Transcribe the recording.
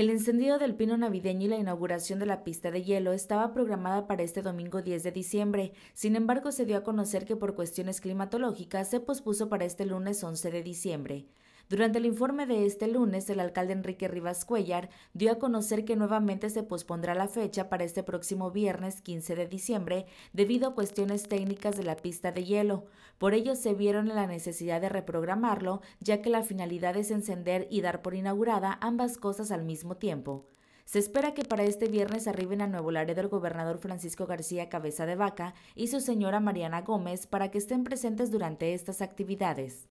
El encendido del pino navideño y la inauguración de la pista de hielo estaba programada para este domingo 10 de diciembre. Sin embargo, se dio a conocer que por cuestiones climatológicas se pospuso para este lunes 11 de diciembre. Durante el informe de este lunes, el alcalde Enrique Rivas Cuellar dio a conocer que nuevamente se pospondrá la fecha para este próximo viernes 15 de diciembre debido a cuestiones técnicas de la pista de hielo. Por ello se vieron en la necesidad de reprogramarlo, ya que la finalidad es encender y dar por inaugurada ambas cosas al mismo tiempo. Se espera que para este viernes arriben a Nuevo Laredo el gobernador Francisco García Cabeza de Vaca y su señora Mariana Gómez para que estén presentes durante estas actividades.